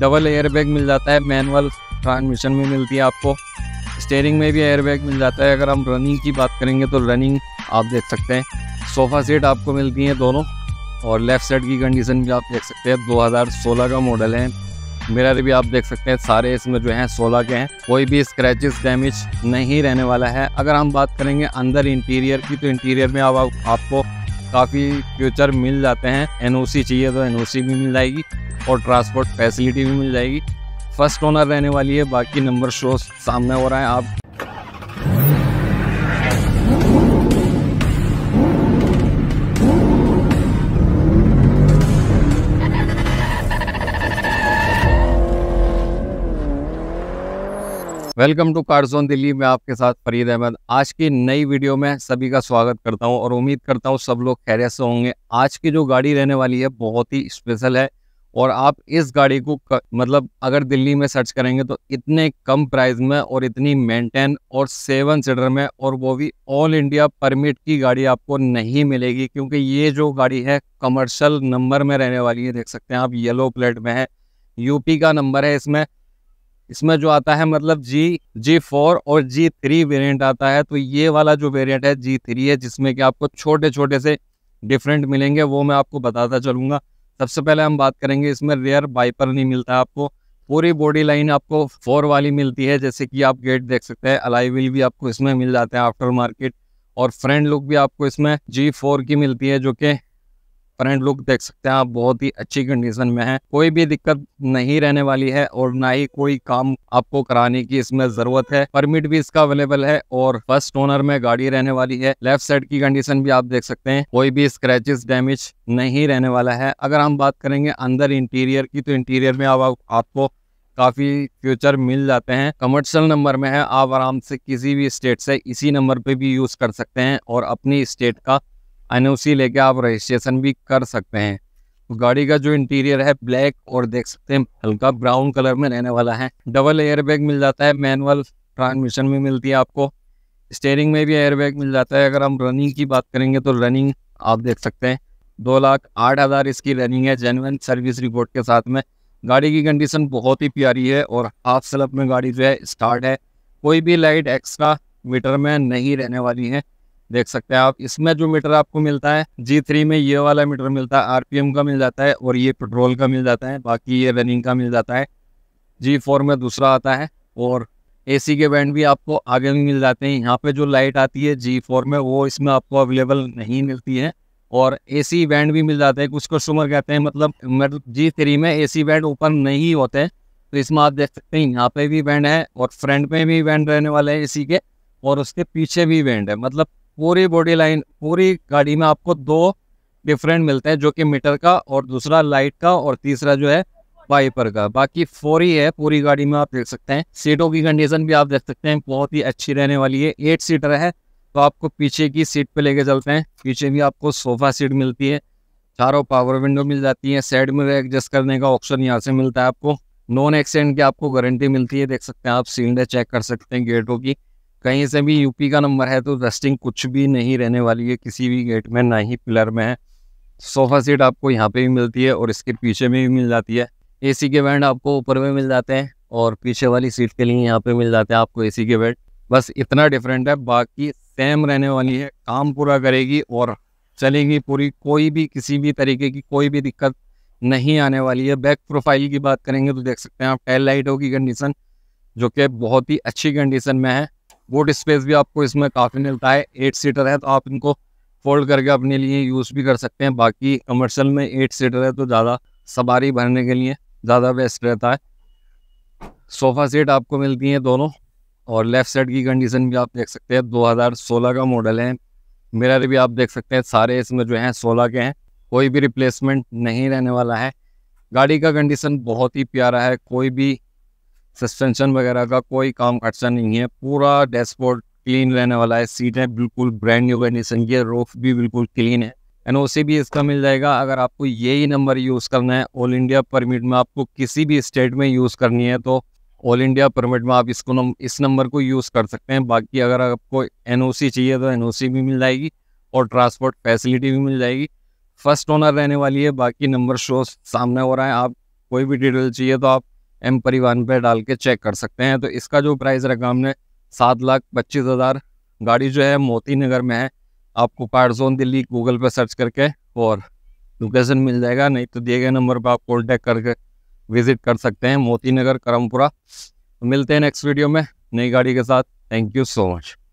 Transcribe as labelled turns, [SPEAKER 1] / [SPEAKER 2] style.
[SPEAKER 1] double airbag मिल जाता है manual transmission में मिलती है आपको स्टेयरिंग में भी एयरबैग मिल जाता है अगर हम रनिंग की बात करेंगे तो रनिंग आप देख सकते हैं सोफ़ा सेट आपको मिलती हैं दोनों और लेफ़्ट साइड की कंडीशन भी आप देख सकते हैं 2016 का मॉडल है मिरर भी आप देख सकते हैं सारे इसमें जो हैं 16 के हैं कोई भी स्क्रैचेस डैमेज नहीं रहने वाला है अगर हम बात करेंगे अंदर इंटीरियर की तो इंटीरियर में आप, आप आपको काफ़ी फ्यूचर मिल जाते हैं एनओसी चाहिए तो एनओसी भी मिल जाएगी और ट्रांसपोर्ट फैसिलिटी भी मिल जाएगी फर्स्ट ओनर रहने वाली है बाकी नंबर शो सामने हो रहा है आप वेलकम टू कार्सोन दिल्ली मैं आपके साथ फरीद अहमद आज की नई वीडियो में सभी का स्वागत करता हूं और उम्मीद करता हूं सब लोग खैरियत से होंगे आज की जो गाड़ी रहने वाली है बहुत ही स्पेशल है और आप इस गाड़ी को कर, मतलब अगर दिल्ली में सर्च करेंगे तो इतने कम प्राइस में और इतनी मेंटेन और सेवन सीटर में और वो भी ऑल इंडिया परमिट की गाड़ी आपको नहीं मिलेगी क्योंकि ये जो गाड़ी है कमर्शल नंबर में रहने वाली है देख सकते हैं आप येलो प्लेट में है यूपी का नंबर है इसमें इसमें जो आता है मतलब जी जी फोर और जी थ्री वेरियंट आता है तो ये वाला जो वेरियंट है जी थ्री है जिसमें कि आपको छोटे छोटे से डिफरेंट मिलेंगे वो मैं आपको बताता चलूँगा सबसे पहले हम बात करेंगे इसमें रेयर बाइपर नहीं मिलता आपको पूरी बॉडी लाइन आपको फोर वाली मिलती है जैसे कि आप गेट देख सकते हैं अलाई व्हील भी आपको इसमें मिल जाते हैं आफ्टर मार्केट और फ्रंट लुक भी आपको इसमें जी फोर की मिलती है जो कि फ्रंट लुक देख सकते हैं आप बहुत ही अच्छी कंडीशन में है कोई भी दिक्कत नहीं रहने वाली है और ना ही कोई काम आपको कराने की इसमें जरूरत है परमिट भी इसका अवेलेबल है और फर्स्ट ओनर में गाड़ी रहने वाली है लेफ्ट साइड की कंडीशन भी आप देख सकते हैं कोई भी स्क्रेचेस डैमेज नहीं रहने वाला है अगर हम बात करेंगे अंदर इंटीरियर की तो इंटीरियर में आप आपको काफ़ी फ्यूचर मिल जाते हैं कमर्शियल नंबर में है आप आराम से किसी भी स्टेट से इसी नंबर पे भी यूज़ कर सकते हैं और अपनी स्टेट का एन उसी लेके आप रजिस्ट्रेशन भी कर सकते हैं तो गाड़ी का जो इंटीरियर है ब्लैक और देख सकते हैं हल्का ब्राउन कलर में रहने वाला है डबल एयरबैग मिल जाता है मैनुअल ट्रांसमिशन में मिलती है आपको स्टेयरिंग में भी एयरबैग मिल जाता है अगर हम रनिंग की बात करेंगे तो रनिंग आप देख सकते हैं दो लाख आठ हज़ार इसकी रनिंग है जेनवन सर्विस रिपोर्ट के साथ में गाड़ी की कंडीशन बहुत ही प्यारी है और हाफ स्लप में गाड़ी जो है स्टार्ट है कोई भी लाइट एक्स्ट्रा मीटर में नहीं रहने वाली है देख सकते हैं आप इसमें जो मीटर आपको मिलता है जी थ्री में ये वाला मीटर मिलता है आरपीएम का मिल जाता है और ये पेट्रोल का मिल जाता है बाकी ये रनिंग का मिल जाता है जी फोर में दूसरा आता है और एसी के बैंड भी आपको आगे भी मिल जाते हैं यहाँ पे जो लाइट आती है जी फोर में वो इसमें आपको अवेलेबल नहीं मिलती है और एसी बैंड भी मिल जाते हैं कुछ कस्टमर कहते हैं मतलब मतलब जी थ्री में एसी बैंड ओपन नहीं होते हैं तो इसमें आप देख सकते हैं यहाँ पे भी बैंड है और फ्रंट में भी बैंड रहने वाले हैं ए के और उसके पीछे भी बैंड है मतलब पूरी बॉडी लाइन पूरी गाड़ी में आपको दो डिफरेंट मिलते हैं जो कि मीटर का और दूसरा लाइट का और तीसरा जो है वाइपर का बाकी फोर ही है पूरी गाड़ी में आप देख सकते हैं सीटों की कंडीशन भी आप देख सकते हैं बहुत ही अच्छी रहने वाली है एट सीटर है तो आपको पीछे की सीट पे लेके चलते हैं पीछे भी आपको सोफा सीट मिलती है चारों पावर विंडो मिल जाती है साइड में एडजस्ट करने का ऑप्शन यहाँ से मिलता है आपको नॉन एक्सीडेंट की आपको गारंटी मिलती है देख सकते हैं आप सीलेंडर चेक कर सकते हैं गेटों की कहीं से भी यूपी का नंबर है तो रस्टिंग कुछ भी नहीं रहने वाली है किसी भी गेट में ना ही पिलर में है सोफ़ा सीट आपको यहाँ पे भी मिलती है और इसके पीछे में भी मिल जाती है एसी के बैंड आपको ऊपर में मिल जाते हैं और पीछे वाली सीट के लिए यहाँ पे मिल जाते हैं आपको एसी के बैंड बस इतना डिफरेंट है बाकी सेम रहने वाली है काम पूरा करेगी और चलेगी पूरी कोई भी किसी भी तरीके की कोई भी दिक्कत नहीं आने वाली है बैक प्रोफाइल की बात करेंगे तो देख सकते हैं आप टेल लाइटों की कंडीशन जो कि बहुत ही अच्छी कंडीशन में है बोट स्पेस भी आपको इसमें काफ़ी मिलता है एट सीटर है तो आप इनको फोल्ड करके अपने लिए यूज़ भी कर सकते हैं बाकी कमर्शियल में एट सीटर है तो ज़्यादा सवारी भरने के लिए ज़्यादा बेस्ट रहता है सोफ़ा सेट आपको मिलती हैं दोनों और लेफ़्ट साइड की कंडीशन भी आप देख सकते हैं 2016 का मॉडल है मिरर भी आप देख सकते हैं सारे इसमें जो हैं 16 के हैं कोई भी रिप्लेसमेंट नहीं रहने वाला है गाड़ी का कंडीशन बहुत ही प्यारा है कोई भी सस्पेंशन वगैरह का कोई काम खर्चा नहीं है पूरा डैशबोर्ड क्लीन रहने वाला है सीटें बिल्कुल ब्रांड न्यू कंडीशन की रोफ भी बिल्कुल क्लीन है एन भी इसका मिल जाएगा अगर आपको यही नंबर यूज़ करना है ऑल इंडिया परमिट में आपको किसी भी स्टेट में यूज़ करनी है तो ऑल इंडिया परमिट में आप इसको नम, इस नंबर को यूज़ कर सकते हैं बाकी अगर आपको एन चाहिए तो एन भी मिल जाएगी और ट्रांसपोर्ट फैसिलिटी भी मिल जाएगी फर्स्ट ओनर रहने वाली है बाकी नंबर शो सामने हो रहा है आप कोई भी डिटेल चाहिए तो आप एम परिवहन पर डाल के चेक कर सकते हैं तो इसका जो प्राइस रखा हमने सात लाख पच्चीस हज़ार गाड़ी जो है मोती नगर में है आपको जोन दिल्ली गूगल पर सर्च करके और लोकेशन मिल जाएगा नहीं तो दिए गए नंबर पर आप कॉन्टैक्ट करके विजिट कर सकते हैं मोती नगर करमपुरा तो मिलते हैं नेक्स्ट वीडियो में नई गाड़ी के साथ थैंक यू सो मच